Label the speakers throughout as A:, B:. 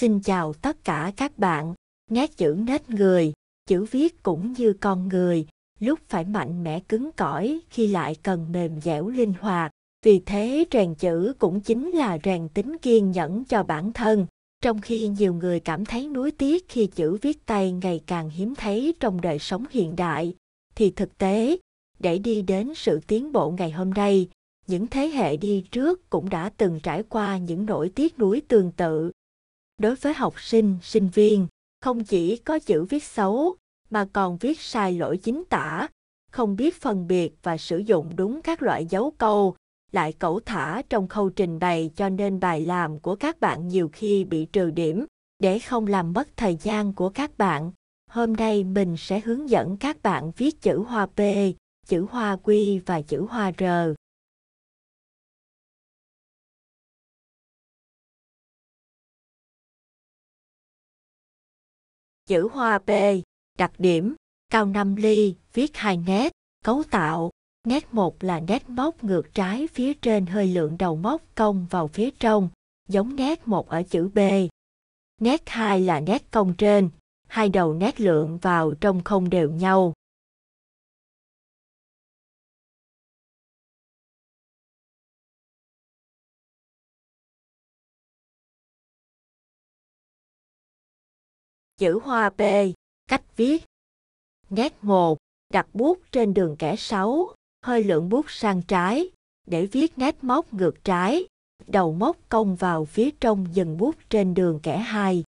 A: Xin
B: chào tất cả các bạn, nét chữ nết người, chữ viết cũng như con người, lúc phải mạnh mẽ cứng cỏi khi lại cần mềm dẻo linh hoạt. Vì thế rèn chữ cũng chính là rèn tính kiên nhẫn cho bản thân, trong khi nhiều người cảm thấy nuối tiếc khi chữ viết tay ngày càng hiếm thấy trong đời sống hiện đại, thì thực tế, để đi đến sự tiến bộ ngày hôm nay, những thế hệ đi trước cũng đã từng trải qua những nỗi tiếc nuối tương tự Đối với học sinh, sinh viên, không chỉ có chữ viết xấu, mà còn viết sai lỗi chính tả, không biết phân biệt và sử dụng đúng các loại dấu câu, lại cẩu thả trong khâu trình bày cho nên bài làm của các bạn nhiều khi bị trừ điểm, để không làm mất thời gian của các bạn. Hôm nay mình sẽ hướng dẫn các bạn viết chữ hoa P, chữ hoa Q và chữ hoa R.
A: Chữ hoa B, đặc điểm, cao 5 ly,
B: viết hai nét, cấu tạo. Nét một là nét móc ngược trái phía trên hơi lượng đầu móc cong vào phía trong, giống nét một ở chữ B. Nét hai là nét cong trên, hai đầu nét lượng vào trong không đều nhau.
A: Chữ hoa B cách viết. Nét 1,
B: đặt bút trên đường kẻ 6, hơi lượn bút sang trái, để viết nét móc ngược trái. Đầu móc cong vào phía trong dần bút trên đường kẻ hai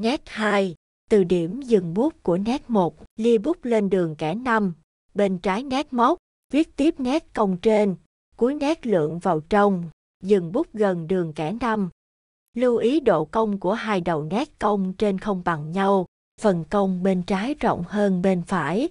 B: Nét 2. Từ điểm dừng bút của nét 1, lia bút lên đường kẻ 5, bên trái nét móc, viết tiếp nét cong trên, cuối nét lượn vào trong, dừng bút gần đường kẻ 5. Lưu ý độ cong của hai đầu nét cong trên không bằng nhau, phần cong bên trái rộng hơn bên phải,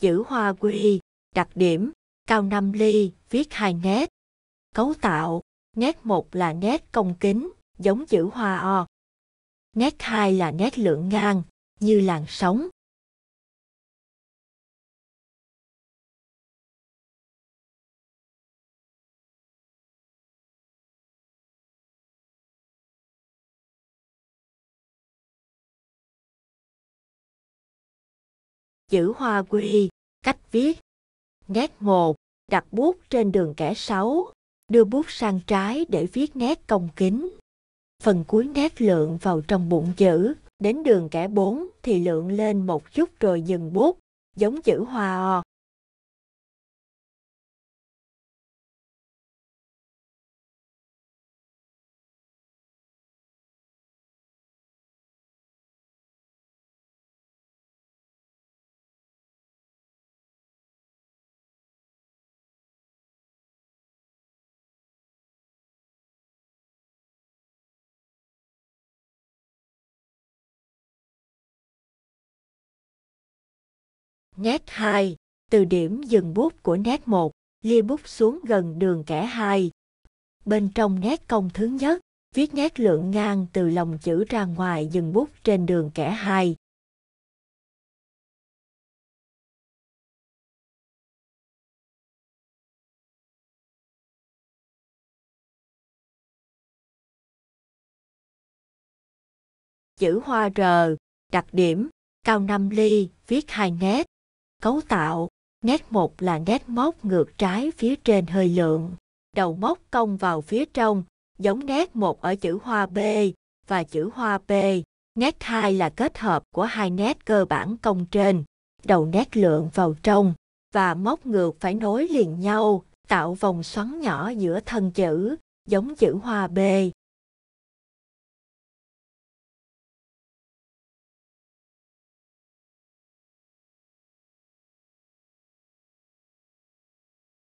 B: chữ hoa quy, đặc điểm, cao 5 ly, viết hai nét. Cấu tạo, nét một là nét công kính, giống chữ hoa o.
A: Nét hai là nét lượng ngang, như làn sóng, chữ
B: hoa quy, cách viết. Nét 1, đặt bút trên đường kẻ 6, đưa bút sang trái để viết nét cong kính. Phần cuối nét lượn vào trong bụng chữ, đến đường kẻ bốn thì lượn lên một chút rồi dừng bút,
A: giống chữ hoa o.
B: Nét 2, từ điểm dừng bút của nét 1, li bút xuống gần đường kẻ 2. Bên trong nét công thứ nhất, viết nét lượng ngang từ lòng
A: chữ ra ngoài dừng bút trên đường kẻ 2.
B: Chữ hoa r, đặc điểm, cao 5 ly, viết hai nét cấu tạo, nét một là nét móc ngược trái phía trên hơi lượng, đầu móc cong vào phía trong, giống nét một ở chữ hoa B và chữ hoa P. Nét hai là kết hợp của hai nét cơ bản cong trên, đầu nét lượng vào trong và móc ngược phải nối liền nhau, tạo vòng xoắn nhỏ giữa thân chữ, giống chữ hoa B.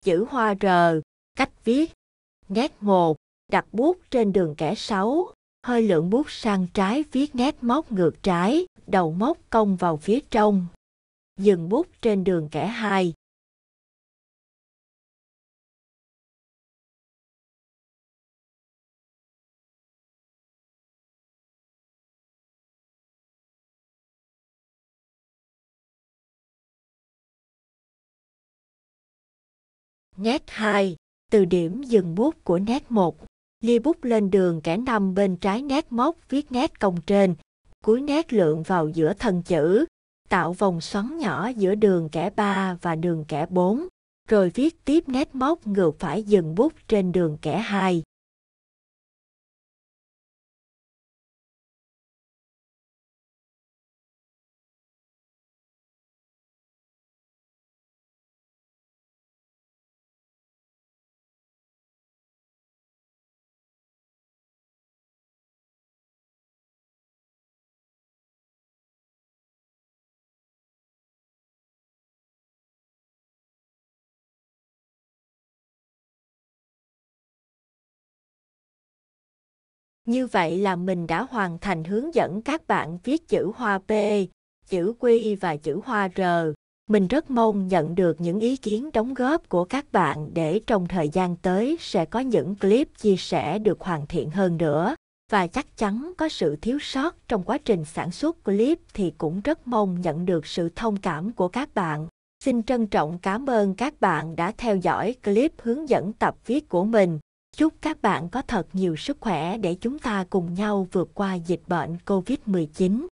A: chữ hoa r, cách
B: viết. Nét 1, đặt bút trên đường kẻ 6, hơi lượng bút sang trái viết nét móc ngược trái, đầu móc cong vào phía trong. Dừng
A: bút trên đường kẻ hai Nét 2. Từ điểm
B: dừng bút của nét 1. Lia bút lên đường kẻ năm bên trái nét móc viết nét cong trên, cuối nét lượng vào giữa thân chữ, tạo vòng xoắn nhỏ giữa đường kẻ 3 và đường kẻ 4, rồi viết tiếp nét móc ngược phải dừng bút
A: trên đường kẻ 2. Như vậy là mình đã hoàn thành
B: hướng dẫn các bạn viết chữ hoa P, chữ Q và chữ hoa R. Mình rất mong nhận được những ý kiến đóng góp của các bạn để trong thời gian tới sẽ có những clip chia sẻ được hoàn thiện hơn nữa. Và chắc chắn có sự thiếu sót trong quá trình sản xuất clip thì cũng rất mong nhận được sự thông cảm của các bạn. Xin trân trọng cảm ơn các bạn đã theo dõi clip hướng dẫn tập viết của mình. Chúc các bạn có thật nhiều sức khỏe để chúng ta cùng nhau vượt qua dịch bệnh COVID-19.